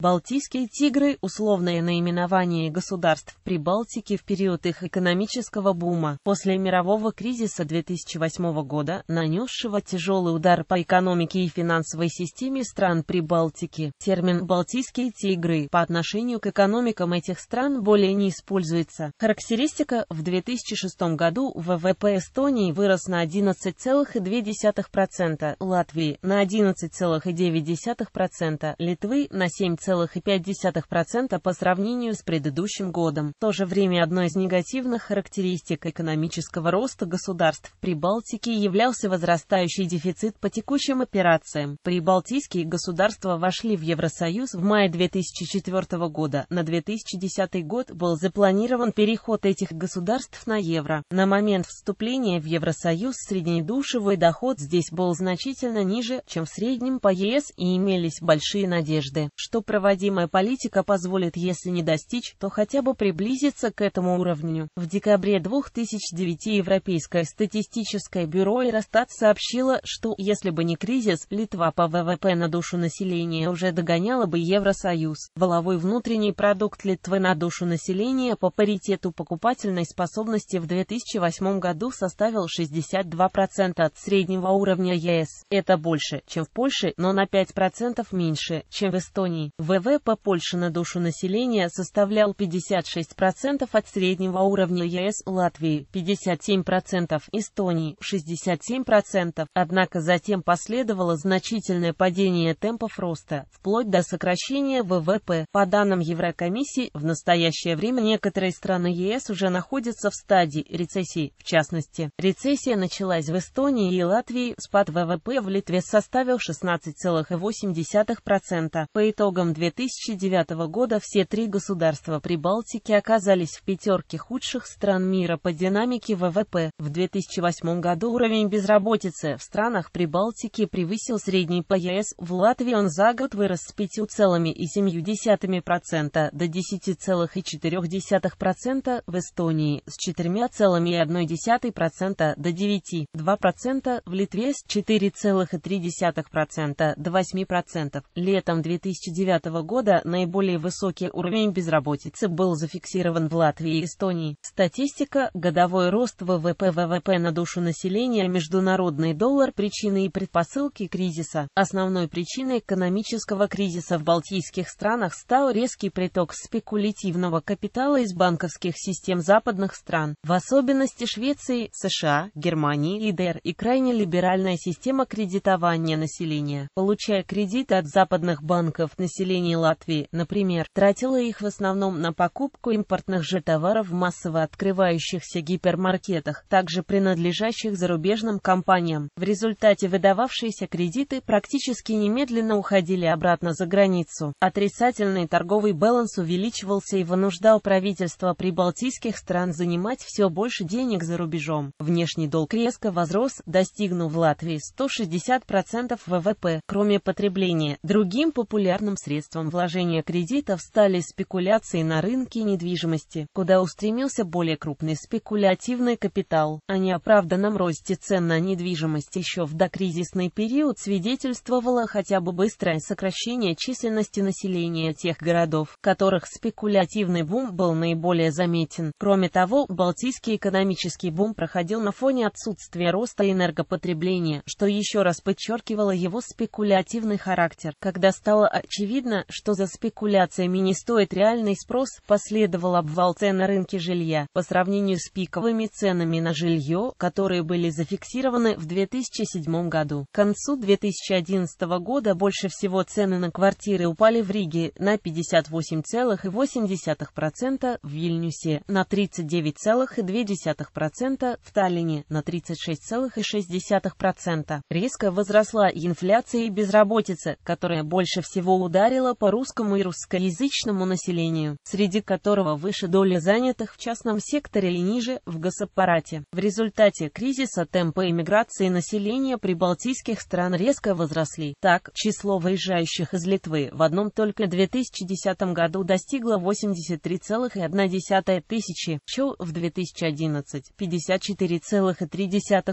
Балтийские тигры – условное наименование государств Прибалтики в период их экономического бума. После мирового кризиса 2008 года, нанесшего тяжелый удар по экономике и финансовой системе стран Прибалтики, термин «балтийские тигры» по отношению к экономикам этих стран более не используется. Характеристика – в 2006 году ВВП Эстонии вырос на 11,2%, Латвии – на 11,9%, Литвы – на 7,5%. 2,5% по сравнению с предыдущим годом. В то же время одной из негативных характеристик экономического роста государств Прибалтики являлся возрастающий дефицит по текущим операциям. Прибалтийские государства вошли в Евросоюз в мае 2004 года. На 2010 год был запланирован переход этих государств на евро. На момент вступления в Евросоюз среднедушевый доход здесь был значительно ниже, чем в среднем по ЕС и имелись большие надежды, что проводится проводимая политика позволит, если не достичь, то хотя бы приблизиться к этому уровню. В декабре 2009 Европейское статистическое бюро Иростат сообщило, что, если бы не кризис, Литва по ВВП на душу населения уже догоняла бы Евросоюз. Воловой внутренний продукт Литвы на душу населения по паритету покупательной способности в 2008 году составил 62% от среднего уровня ЕС. Это больше, чем в Польше, но на 5% меньше, чем в Эстонии. В ВВП Польши на душу населения составлял 56% от среднего уровня ЕС Латвии, 57% Эстонии, 67%, однако затем последовало значительное падение темпов роста, вплоть до сокращения ВВП. По данным Еврокомиссии, в настоящее время некоторые страны ЕС уже находятся в стадии рецессии, в частности. Рецессия началась в Эстонии и Латвии, спад ВВП в Литве составил 16,8%. По итогам 2009 года все три государства Прибалтики оказались в пятерке худших стран мира по динамике ВВП. В 2008 году уровень безработицы в странах Прибалтики превысил средний по ЕС. В Латвии он за год вырос с 5,7% до 10,4%, в Эстонии с 4,1% до 9,2%, в Литве с 4,3% до 8%. Летом 2009 2010 года наиболее высокий уровень безработицы был зафиксирован в Латвии и Эстонии. Статистика, годовой рост ВВП ВВП на душу населения, международный доллар, причины и предпосылки кризиса. Основной причиной экономического кризиса в Балтийских странах стал резкий приток спекулятивного капитала из банковских систем западных стран, в особенности Швеции, США, Германии и ДР, и крайне либеральная система кредитования населения. Получая кредиты от западных банков, население население Латвии, например, тратила их в основном на покупку импортных же товаров в массово открывающихся гипермаркетах, также принадлежащих зарубежным компаниям. В результате выдававшиеся кредиты практически немедленно уходили обратно за границу. Отрицательный торговый баланс увеличивался и вынуждал правительство прибалтийских стран занимать все больше денег за рубежом. Внешний долг резко возрос, достигнув в Латвии 160% ВВП, кроме потребления. Другим популярным средством посредством вложения кредитов стали спекуляции на рынке недвижимости, куда устремился более крупный спекулятивный капитал. О неоправданном росте цен на недвижимость еще в докризисный период свидетельствовало хотя бы быстрое сокращение численности населения тех городов, в которых спекулятивный бум был наиболее заметен. Кроме того, балтийский экономический бум проходил на фоне отсутствия роста энергопотребления, что еще раз подчеркивало его спекулятивный характер, когда стало очевидно, Понятно, что за спекуляциями не стоит реальный спрос, последовал обвал цен на рынке жилья, по сравнению с пиковыми ценами на жилье, которые были зафиксированы в 2007 году. К концу 2011 года больше всего цены на квартиры упали в Риге на 58,8%, в Вильнюсе на 39,2%, в Таллине на 36,6%. Резко возросла инфляция и безработица, которая больше всего ударила говорила по русскому и русскоязычному населению, среди которого выше доля занятых в частном секторе или ниже, в госаппарате. В результате кризиса темпы эмиграции населения прибалтийских стран резко возросли. Так, число выезжающих из Литвы в одном только 2010 году достигло 83,1 тысячи, еще в 2011 – 54,3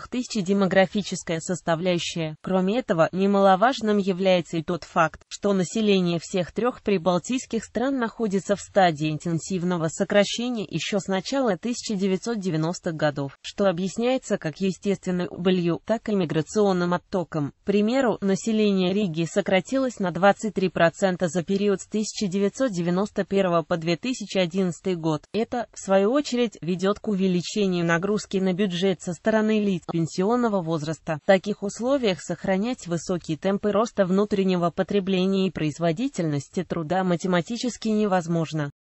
тысячи демографическая составляющая. Кроме этого, немаловажным является и тот факт, что население население всех трех прибалтийских стран находится в стадии интенсивного сокращения еще с начала 1990-х годов, что объясняется как естественной убылью, так и миграционным оттоком. К примеру, население Риги сократилось на 23% за период с 1991 по 2011 год. Это, в свою очередь, ведет к увеличению нагрузки на бюджет со стороны лиц пенсионного возраста. В таких условиях сохранять высокие темпы роста внутреннего потребления и производить длительности труда математически невозможно.